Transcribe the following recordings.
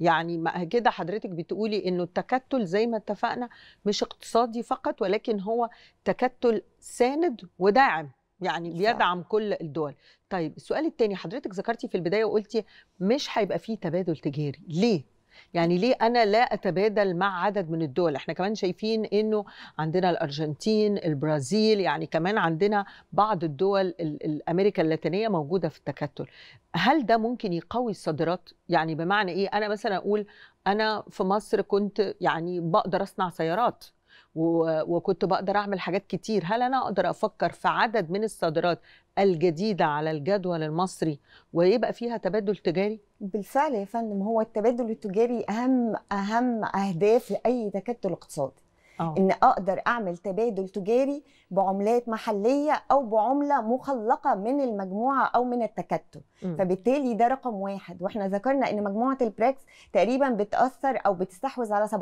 يعني ما كده حضرتك بتقولي انه التكتل زي ما اتفقنا مش اقتصادي فقط ولكن هو تكتل ساند وداعم يعني بيدعم كل الدول طيب السؤال التاني حضرتك ذكرتي في البدايه وقلتي مش هيبقى فيه تبادل تجاري ليه يعني ليه انا لا اتبادل مع عدد من الدول احنا كمان شايفين انه عندنا الارجنتين البرازيل يعني كمان عندنا بعض الدول امريكا اللاتينيه موجوده في التكتل هل ده ممكن يقوي الصادرات يعني بمعنى ايه انا مثلا اقول انا في مصر كنت يعني بقدر اصنع سيارات وكنت بقدر اعمل حاجات كتير هل انا اقدر افكر في عدد من الصادرات الجديده على الجدول المصري ويبقى فيها تبادل تجاري بالفعل يا فندم هو التبادل التجاري اهم اهم اهداف لاي تكتل اقتصادي أوه. ان اقدر اعمل تبادل تجاري بعملات محليه او بعمله مخلقه من المجموعه او من التكتل م. فبالتالي ده رقم واحد واحنا ذكرنا ان مجموعه البريكس تقريبا بتاثر او بتستحوذ على 17%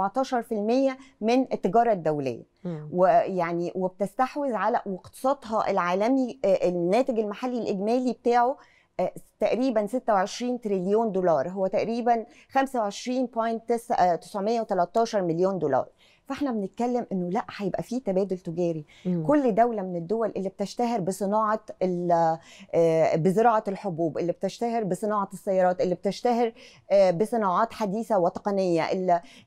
من التجاره الدوليه م. ويعني وبتستحوذ على واقتصادها العالمي آه، الناتج المحلي الاجمالي بتاعه آه، تقريبا 26 تريليون دولار هو تقريبا 25.913 مليون دولار فاحنا بنتكلم انه لا هيبقى في تبادل تجاري مم. كل دوله من الدول اللي بتشتهر بصناعه آه، بزراعه الحبوب اللي بتشتهر بصناعه السيارات اللي بتشتهر آه، بصناعات حديثه وتقنيه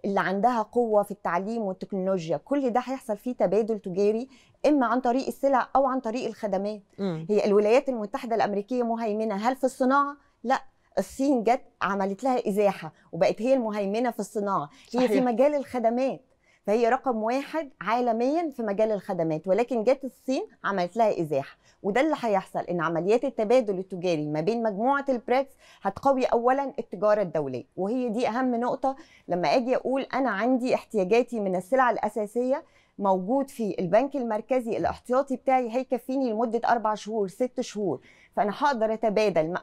اللي عندها قوه في التعليم والتكنولوجيا كل ده هيحصل فيه تبادل تجاري اما عن طريق السلع او عن طريق الخدمات مم. هي الولايات المتحده الامريكيه مهيمنه هل في الصناعه لا الصين جت عملت لها ازاحه وبقت هي المهيمنه في الصناعه هي صحيح. في مجال الخدمات فهي رقم واحد عالميا في مجال الخدمات ولكن جت الصين عملت لها ازاحه وده اللي هيحصل ان عمليات التبادل التجاري ما بين مجموعه البريكس هتقوي اولا التجاره الدوليه وهي دي اهم نقطه لما اجي اقول انا عندي احتياجاتي من السلع الاساسيه موجود في البنك المركزي الاحتياطي بتاعي هيكفيني لمده اربع شهور ست شهور فانا هقدر اتبادل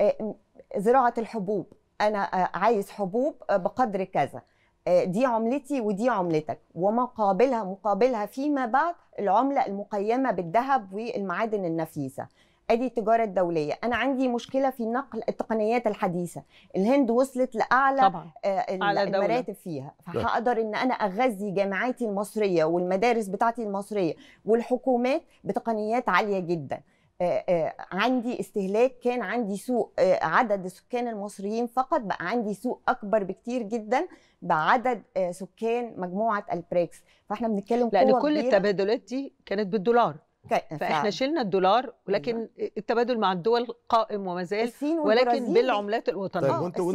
آه، زراعه الحبوب انا آه، عايز حبوب آه، بقدر كذا آه، دي عملتي ودي عملتك ومقابلها مقابلها فيما بعد العملة المقيمة بالذهب والمعادن النفيسة ادي التجاره الدوليه انا عندي مشكله في نقل التقنيات الحديثه الهند وصلت لاعلى طبعا. آه المراتب فيها فهقدر ان انا اغذي جامعاتي المصريه والمدارس بتاعتي المصريه والحكومات بتقنيات عاليه جدا آه، آه، عندي استهلاك كان عندي سوق آه، عدد السكان المصريين فقط بقى عندي سوق اكبر بكتير جدا بعدد سكان مجموعه البريكس فاحنا بنتكلم لان كل كبيرة. التبادلات دي كانت بالدولار فاحنا شلنا الدولار ولكن أيوة. التبادل مع الدول قائم وما زال ولكن بالعملات الوطنيه طيب